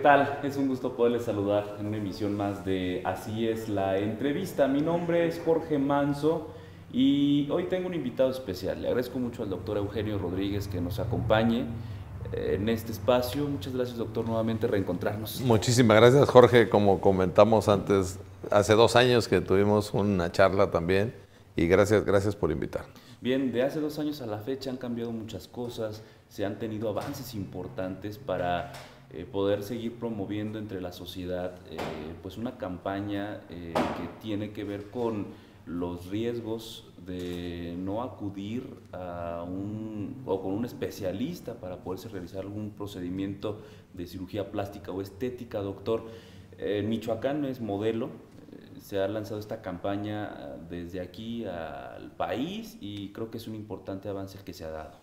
¿Qué tal? Es un gusto poderles saludar en una emisión más de Así es la entrevista. Mi nombre es Jorge Manso y hoy tengo un invitado especial. Le agradezco mucho al doctor Eugenio Rodríguez que nos acompañe eh, en este espacio. Muchas gracias, doctor, nuevamente reencontrarnos. Muchísimas gracias, Jorge. Como comentamos antes, hace dos años que tuvimos una charla también y gracias, gracias por invitar. Bien, de hace dos años a la fecha han cambiado muchas cosas, se han tenido avances importantes para eh, poder seguir promoviendo entre la sociedad eh, pues una campaña eh, que tiene que ver con los riesgos de no acudir a un o con un especialista para poderse realizar algún procedimiento de cirugía plástica o estética, doctor. Michoacán es modelo, se ha lanzado esta campaña ah, desde aquí al país y creo que es un importante avance que se ha dado.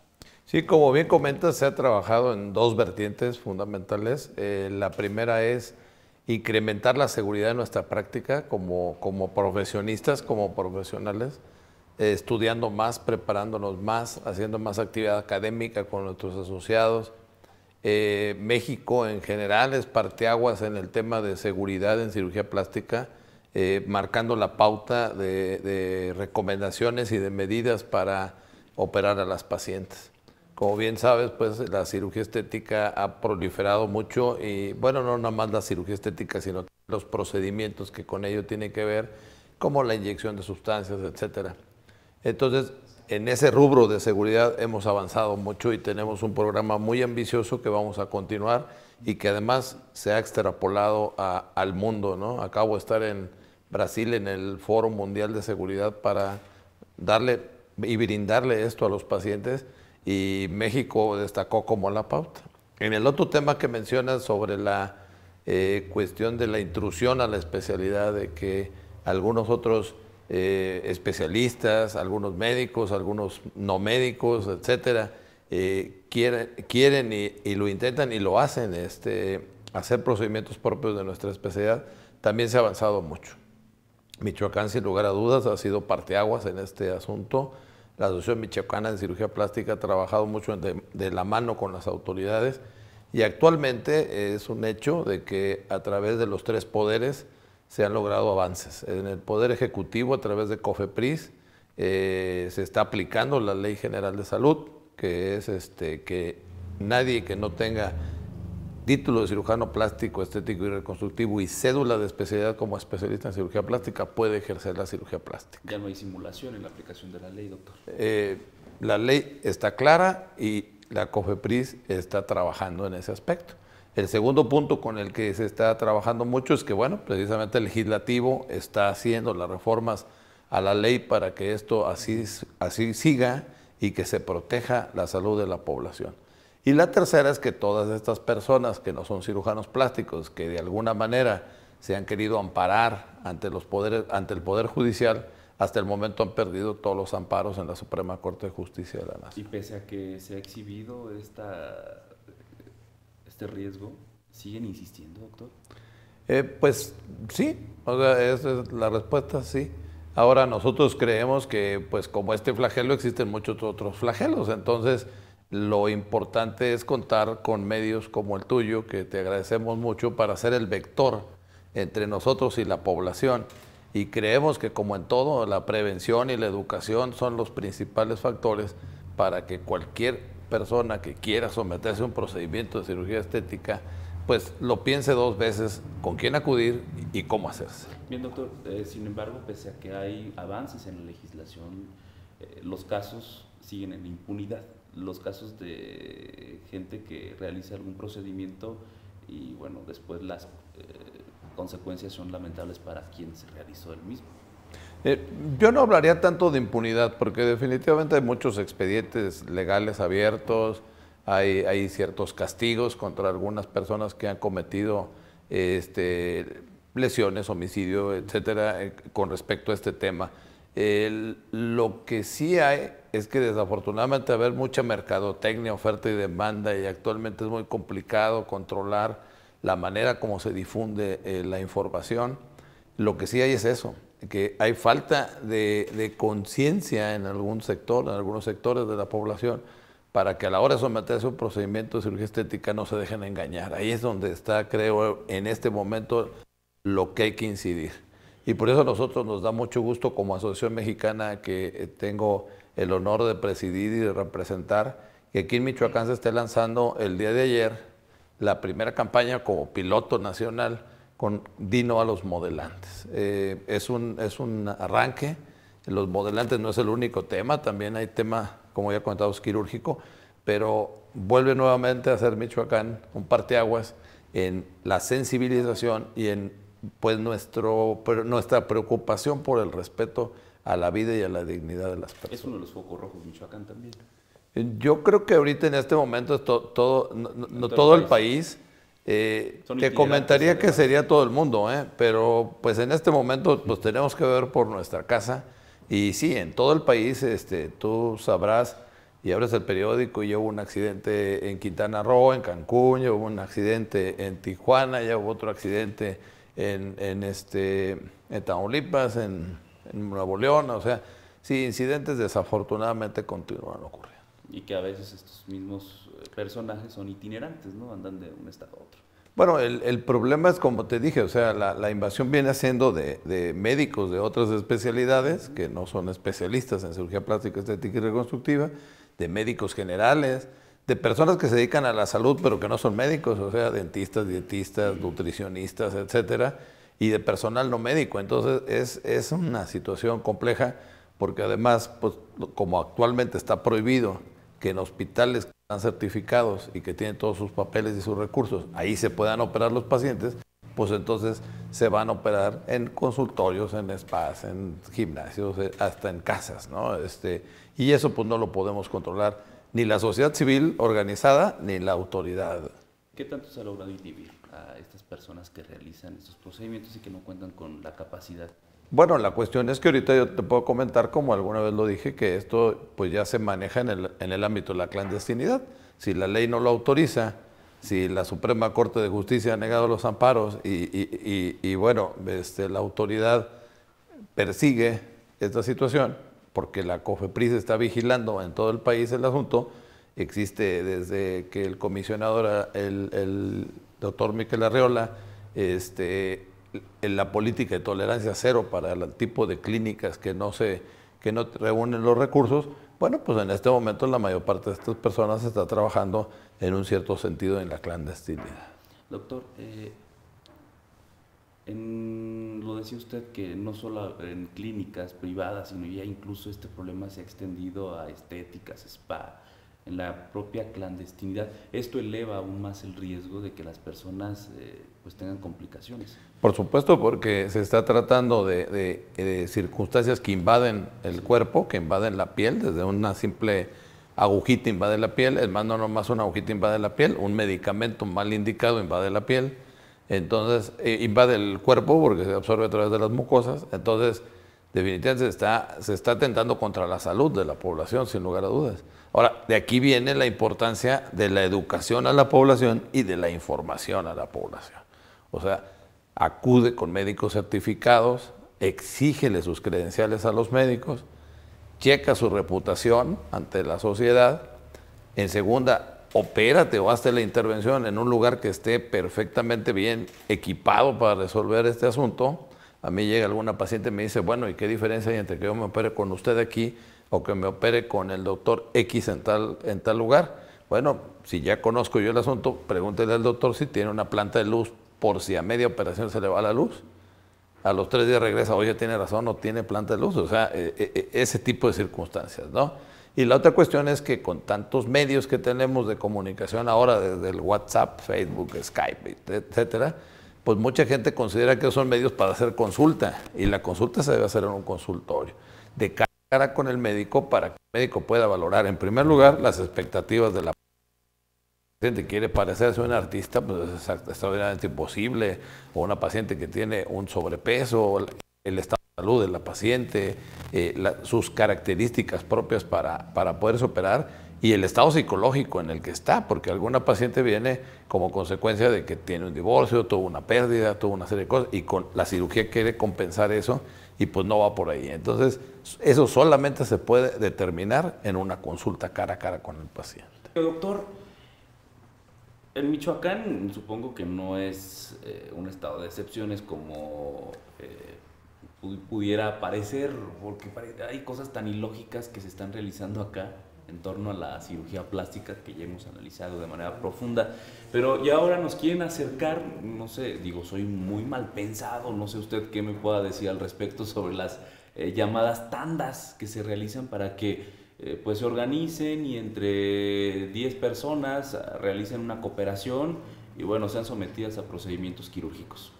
Sí, como bien comentas, se ha trabajado en dos vertientes fundamentales. Eh, la primera es incrementar la seguridad de nuestra práctica como, profesionistas, como profesionales, eh, estudiando más, preparándonos más, haciendo más actividad académica con nuestros asociados. Eh, México en general es parteaguas en el tema de seguridad en cirugía plástica, marcando la pauta de recomendaciones y de medidas para operar a las pacientes. Como bien sabes, pues la cirugía estética ha proliferado mucho y bueno, no nada más la cirugía estética, sino los procedimientos que con ello tienen que ver, como la inyección de sustancias, etcétera. Entonces, en ese rubro de seguridad hemos avanzado mucho y tenemos un programa muy ambicioso que vamos a continuar y que además se ha extrapolado al mundo. ¿no? Acabo de estar en Brasil en el Foro Mundial de Seguridad para darle y brindarle esto a los pacientes y México destacó como la pauta. En el otro tema que mencionas sobre la eh, cuestión de la intrusión a la especialidad, de que algunos otros eh, especialistas, algunos médicos, algunos no médicos, etcétera, eh, quieren, quieren y, lo intentan y lo hacen, este, hacer procedimientos propios de nuestra especialidad, también se ha avanzado mucho. Michoacán, sin lugar a dudas, ha sido parteaguas en este asunto. La Asociación Michoacana de Cirugía Plástica ha trabajado mucho de, la mano con las autoridades y actualmente es un hecho de que a través de los tres poderes se han logrado avances. En el Poder Ejecutivo, a través de COFEPRIS, eh, se está aplicando la Ley General de Salud, que es este, que nadie que no tenga título de cirujano plástico, estético y reconstructivo y cédula de especialidad como especialista en cirugía plástica, puede ejercer la cirugía plástica. Ya no hay simulación en la aplicación de la ley, doctor. Eh, la ley está clara y la COFEPRIS está trabajando en ese aspecto. El segundo punto con el que se está trabajando mucho es que, bueno, precisamente el legislativo está haciendo las reformas a la ley para que esto así, así siga y que se proteja la salud de la población. Y la tercera es que todas estas personas que no son cirujanos plásticos, que de alguna manera se han querido amparar ante, los poderes, ante el Poder Judicial, hasta el momento han perdido todos los amparos en la Suprema Corte de Justicia de la Nación. Y pese a que se ha exhibido esta, este riesgo, ¿siguen insistiendo, doctor? Eh, pues sí, o sea, esa es la respuesta, sí. Ahora nosotros creemos que, pues como este flagelo, existen muchos otros flagelos, entonces lo importante es contar con medios como el tuyo, que te agradecemos mucho, para ser el vector entre nosotros y la población. Y creemos que como en todo, la prevención y la educación son los principales factores para que cualquier persona que quiera someterse a un procedimiento de cirugía estética, pues lo piense dos veces con quién acudir y cómo hacerse. Bien, doctor, eh, sin embargo, pese a que hay avances en la legislación, eh, los casos siguen en impunidad los casos de gente que realiza algún procedimiento y bueno, después las eh, consecuencias son lamentables para quien se realizó el mismo. Eh, yo no hablaría tanto de impunidad, porque definitivamente hay muchos expedientes legales abiertos, hay, ciertos castigos contra algunas personas que han cometido este, lesiones, homicidio, etcétera, eh, con respecto a este tema lo que sí hay es que desafortunadamente haber mucha mercadotecnia, oferta y demanda, y actualmente es muy complicado controlar la manera como se difunde eh, la información. Lo que sí hay es eso, que hay falta de, de conciencia en algún sector, en algunos sectores de la población, para que a la hora de someterse a un procedimiento de cirugía estética no se dejen engañar. Ahí es donde está, creo, en este momento lo que hay que incidir. Y por eso a nosotros nos da mucho gusto como Asociación Mexicana que eh, tengo el honor de presidir y de representar, que aquí en Michoacán se esté lanzando el día de ayer la primera campaña como piloto nacional con Dino a los modelantes. Eh, es, un, es un arranque, los modelantes no es el único tema, también hay tema, como ya comentábamos quirúrgico, pero vuelve nuevamente a ser Michoacán un parteaguas en la sensibilización y en pues nuestro, nuestra preocupación por el respeto a la vida y a la dignidad de las personas. Es uno de los focos rojos Michoacán también. Yo creo que ahorita en este momento todo, todo el país, eh, te comentaría que sería todo el mundo, ¿eh? pero pues en este momento pues tenemos que ver por nuestra casa y sí, en todo el país este, tú sabrás y abres el periódico y hubo un accidente en Quintana Roo, en Cancún, hubo un accidente en Tijuana, ya hubo otro accidente en, en este, en Tamaulipas, en, Nuevo León, o sea, sí, incidentes desafortunadamente continúan ocurriendo. Y que a veces estos mismos eh, personajes son itinerantes, ¿no? Andan de un estado a otro. Bueno, el, el problema es como te dije, o sea, la, la invasión viene siendo de, de, médicos de otras especialidades, que no son especialistas en cirugía plástica, estética y reconstructiva, de médicos generales, de personas que se dedican a la salud, pero que no son médicos, o sea, dentistas, dietistas, mm. nutricionistas, etcétera, y de personal no médico. Entonces, es, una situación compleja porque además, pues, como actualmente está prohibido que en hospitales que están certificados y que tienen todos sus papeles y sus recursos, ahí se puedan operar los pacientes, pues entonces se van a operar en consultorios, en spas, en gimnasios, eh, hasta en casas, ¿no? Este, y eso pues no lo podemos controlar ni la sociedad civil organizada, ni la autoridad. ¿Qué tanto se ha logrado inhibir a estas personas que realizan estos procedimientos y que no cuentan con la capacidad? Bueno, la cuestión es que ahorita yo te puedo comentar, como alguna vez lo dije, que esto pues ya se maneja en el, en el ámbito de la clandestinidad. Si la ley no lo autoriza, si la Suprema Corte de Justicia ha negado los amparos y, bueno, este, la autoridad persigue esta situación, porque la COFEPRIS está vigilando en todo el país el asunto. Existe desde que el comisionado, el, el doctor Miquel Arreola, este, la política de tolerancia cero para el tipo de clínicas que no, se, que no reúnen los recursos, bueno, pues en este momento la mayor parte de estas personas está trabajando en un cierto sentido en la clandestinidad. Doctor, eh, lo decía usted que no solo en clínicas privadas, sino ya incluso este problema se ha extendido a estéticas, spa, en la propia clandestinidad. Esto eleva aún más el riesgo de que las personas eh, pues tengan complicaciones. Por supuesto, porque se está tratando de, circunstancias que invaden el cuerpo, que invaden la piel, desde una simple agujita invade la piel, es más, no nomás una agujita invade la piel, un medicamento mal indicado invade la piel entonces, eh, invade el cuerpo porque se absorbe a través de las mucosas. Entonces, definitivamente se está, se está atentando contra la salud de la población, sin lugar a dudas. Ahora, de aquí viene la importancia de la educación a la población y de la información a la población. O sea, acude con médicos certificados, exígele sus credenciales a los médicos, checa su reputación ante la sociedad. En segunda, opérate o hazte la intervención en un lugar que esté perfectamente bien equipado para resolver este asunto. A mí llega alguna paciente y me dice, bueno, ¿y qué diferencia hay entre que yo me opere con usted aquí o que me opere con el doctor X en tal, en tal lugar? Bueno, si ya conozco yo el asunto, pregúntele al doctor si tiene una planta de luz por si a media operación se le va la luz. A los tres días regresa, oye, tiene razón, no tiene planta de luz. O sea, e, e, e, ese tipo de circunstancias, ¿no? Y la otra cuestión es que con tantos medios que tenemos de comunicación ahora, desde el WhatsApp, Facebook, Skype, etcétera, pues mucha gente considera que son medios para hacer consulta y la consulta se debe hacer en un consultorio, de cara con el médico para que el médico pueda valorar en primer lugar las expectativas de la paciente quiere parecerse a un artista, pues es extraordinariamente imposible, o una paciente que tiene un sobrepeso, el estado salud de la paciente, eh, sus características propias para, para poderse operar y el estado psicológico en el que está, porque alguna paciente viene como consecuencia de que tiene un divorcio, tuvo una pérdida, tuvo una serie de cosas, y con la cirugía quiere compensar eso y pues no va por ahí. Entonces, eso solamente se puede determinar en una consulta cara a cara con el paciente. Doctor, el Michoacán supongo que no es eh, un estado de excepciones como... Eh, pudiera parecer, porque hay cosas tan ilógicas que se están realizando acá en torno a la cirugía plástica que ya hemos analizado de manera profunda. Pero ya ahora nos quieren acercar, no sé, digo, soy muy mal pensado, no sé usted qué me pueda decir al respecto sobre las eh, llamadas tandas que se realizan para que eh, pues se organicen y entre 10 personas realicen una cooperación y bueno, sean sometidas a procedimientos quirúrgicos.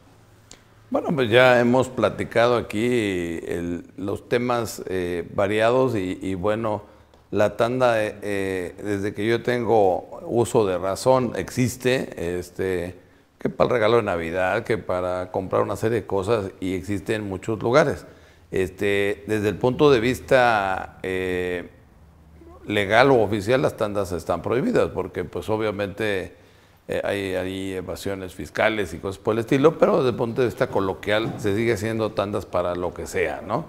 Bueno, pues ya hemos platicado aquí los temas eh, variados y, bueno, la tanda, eh, eh, desde que yo tengo uso de razón, existe, este, que para el regalo de Navidad, que para comprar una serie de cosas y existe en muchos lugares. Este, desde el punto de vista legal o oficial, las tandas están prohibidas porque pues obviamente eh, hay, evasiones fiscales y cosas por el estilo, pero desde el punto de vista coloquial se sigue haciendo tandas para lo que sea, ¿no?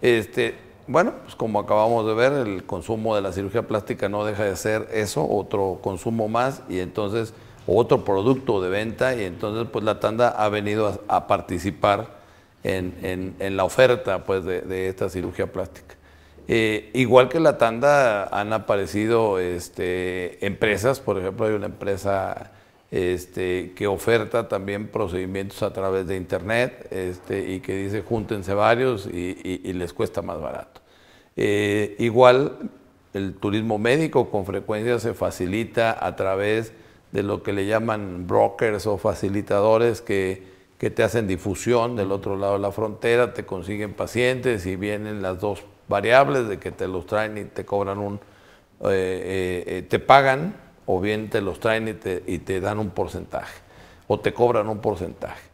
Este, bueno, pues como acabamos de ver, el consumo de la cirugía plástica no deja de ser eso, otro consumo más y entonces otro producto de venta y entonces pues la tanda ha venido a, participar en, la oferta pues de esta cirugía plástica. Eh, igual que la tanda han aparecido este, empresas, por ejemplo, hay una empresa este, que oferta también procedimientos a través de Internet este, y que dice júntense varios y, les cuesta más barato. Eh, igual el turismo médico con frecuencia se facilita a través de lo que le llaman brokers o facilitadores que que te hacen difusión del otro lado de la frontera, te consiguen pacientes y vienen las dos variables de que te los traen y te cobran un, eh, eh, eh, te pagan o bien te los traen y te, y te, dan un porcentaje o te cobran un porcentaje.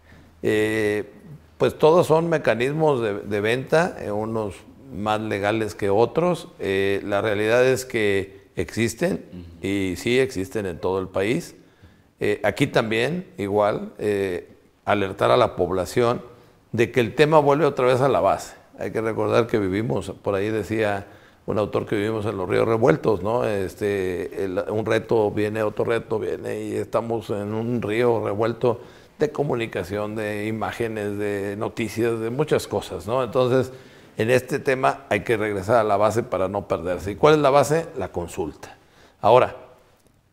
pues todos son mecanismos de, de venta, unos más legales que otros. la realidad es que existen y sí existen en todo el país. aquí también, igual, alertar a la población de que el tema vuelve otra vez a la base. Hay que recordar que vivimos, por ahí decía un autor que vivimos en los ríos revueltos, ¿no? Este, un reto viene, otro reto viene y estamos en un río revuelto de comunicación, de imágenes, de noticias, de muchas cosas, ¿no? Entonces, en este tema hay que regresar a la base para no perderse. ¿Y cuál es la base? La consulta. Ahora,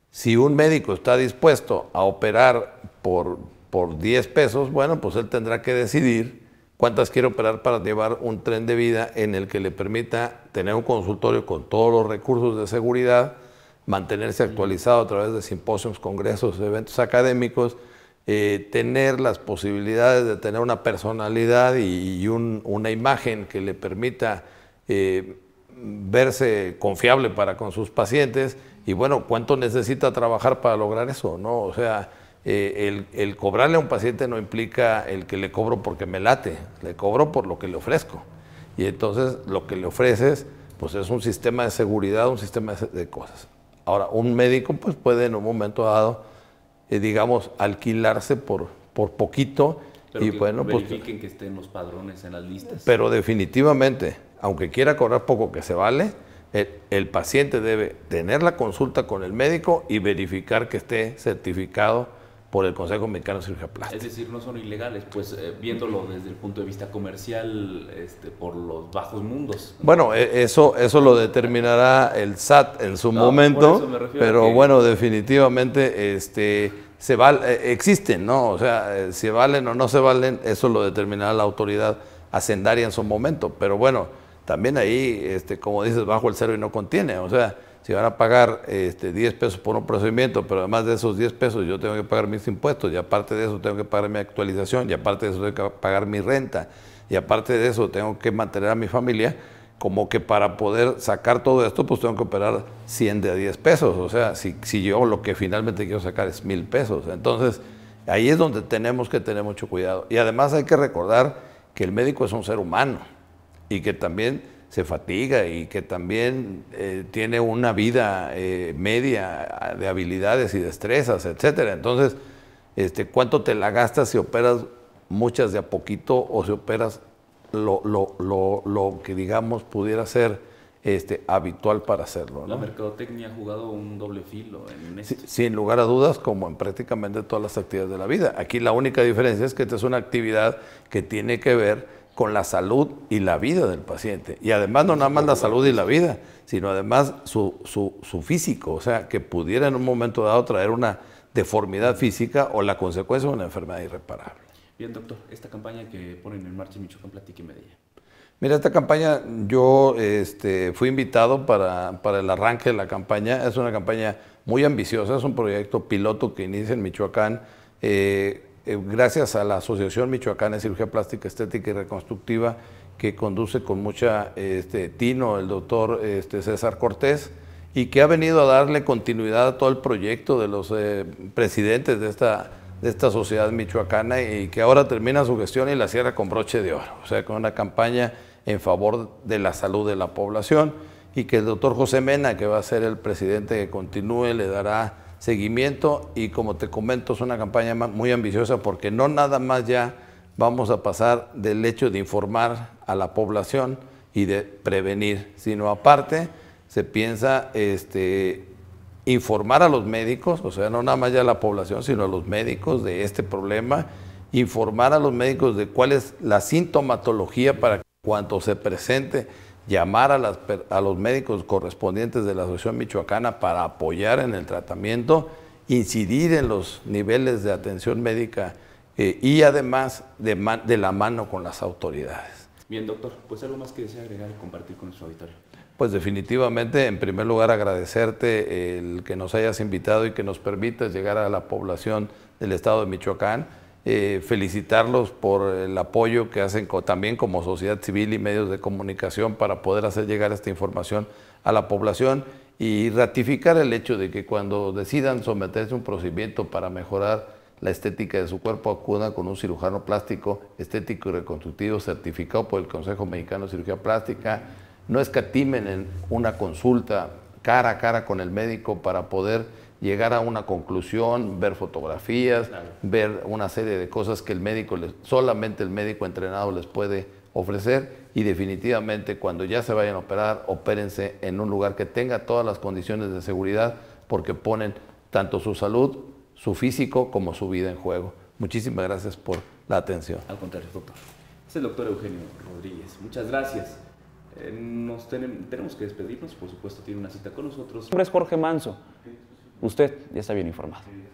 si un médico está dispuesto a operar por, por 10 pesos, bueno, pues él tendrá que decidir cuántas quiere operar para llevar un tren de vida en el que le permita tener un consultorio con todos los recursos de seguridad, mantenerse actualizado a través de simposios, congresos, eventos académicos, eh, tener las posibilidades de tener una personalidad y, una imagen que le permita eh, verse confiable para con sus pacientes y bueno, cuánto necesita trabajar para lograr eso, ¿no? O sea, eh, el, cobrarle a un paciente no implica el que le cobro porque me late, le cobro por lo que le ofrezco. Y entonces lo que le ofreces, pues es un sistema de seguridad, un sistema de cosas. Ahora, un médico pues puede en un momento dado, eh, digamos, alquilarse por, por poquito. y que bueno, pues, verifiquen pues, que estén los padrones en las listas. Pero definitivamente, aunque quiera cobrar poco que se vale, el paciente debe tener la consulta con el médico y verificar que esté certificado por el Consejo Mexicano de Cirugía Es decir, no son ilegales, pues eh, viéndolo desde el punto de vista comercial este, por los bajos mundos. Bueno, e, eso, eso lo determinará el SAT en su momento, pero bueno, definitivamente este, se eh, existen, ¿no? O sea, eh, si valen o no se valen, eso lo determinará la autoridad hacendaria en su momento, pero bueno, también ahí, este, como dices, bajo el cero y no contiene, o sea si van a pagar este, 10 pesos por un procedimiento, pero además de esos 10 pesos yo tengo que pagar mis impuestos, y aparte de eso tengo que pagar mi actualización, y aparte de eso tengo que pagar mi renta, y aparte de eso tengo que mantener a mi familia, como que para poder sacar todo esto, pues tengo que operar 100 de 10 pesos. O sea, si, si yo lo que finalmente quiero sacar es mil pesos. Entonces, ahí es donde tenemos que tener mucho cuidado. Y además hay que recordar que el médico es un ser humano y que también se fatiga y que también eh, tiene una vida eh, media de habilidades y destrezas, etcétera. Entonces, este, ¿cuánto te la gastas si operas muchas de a poquito o si operas lo, lo, lo, lo que digamos pudiera ser este, habitual para hacerlo? La mercadotecnia ha jugado un doble filo en este. Sin, sin lugar a dudas, como en prácticamente todas las actividades de la vida. Aquí la única diferencia es que esta es una actividad que tiene que ver con la salud y la vida del paciente. Y además no nada más la salud y la vida, sino además su, físico, o sea, que pudiera en un momento dado traer una deformidad física o la consecuencia de una enfermedad irreparable. Bien, doctor, esta campaña que ponen en marcha en Michoacán, platíqueme de ella. Mira, esta campaña, yo este, fui invitado para, el arranque de la campaña. Es una campaña muy ambiciosa, es un proyecto piloto que inicia en Michoacán. Eh, eh, gracias a la Asociación Michoacana de Cirugía Plástica Estética y Reconstructiva, que conduce con mucha este, tino el doctor este, César Cortés y que ha venido a darle continuidad a todo el proyecto de los eh, presidentes de esta, de esta sociedad michoacana y que ahora termina su gestión y la cierra con broche de oro, o sea, con una campaña en favor de la salud de la población y que el doctor José Mena, que va a ser el presidente que continúe, le dará seguimiento y como te comento es una campaña muy ambiciosa porque no nada más ya vamos a pasar del hecho de informar a la población y de prevenir, sino aparte se piensa este, informar a los médicos, o sea, no nada más ya a la población, sino a los médicos de este problema, informar a los médicos de cuál es la sintomatología para que cuando se presente llamar a, los médicos correspondientes de la Asociación Michoacana para apoyar en el tratamiento, incidir en los niveles de atención médica eh, y además de, de, la mano con las autoridades. Bien, doctor, pues algo más que desea agregar y compartir con nuestro auditorio. Pues definitivamente, en primer lugar, agradecerte el que nos hayas invitado y que nos permitas llegar a la población del estado de Michoacán eh, felicitarlos por el apoyo que hacen también como sociedad civil y medios de comunicación para poder hacer llegar esta información a la población y ratificar el hecho de que cuando decidan someterse a un procedimiento para mejorar la estética de su cuerpo, acudan con un cirujano plástico estético y reconstructivo certificado por el Consejo Mexicano de Cirugía Plástica. No escatimen en una consulta cara a cara con el médico para poder llegar a una conclusión, ver fotografías, ver una serie de cosas que el médico, solamente el médico entrenado les puede ofrecer y definitivamente cuando ya se vayan a operar, opérense en un lugar que tenga todas las condiciones de seguridad porque ponen tanto su salud, su físico como su vida en juego. Muchísimas gracias por la atención. Al contrario, doctor. Es el doctor Eugenio Rodríguez. Muchas gracias. Eh, nos tenemos, que despedirnos, por supuesto, tiene una cita con nosotros. Mi es Jorge Manso usted ya está bien informado.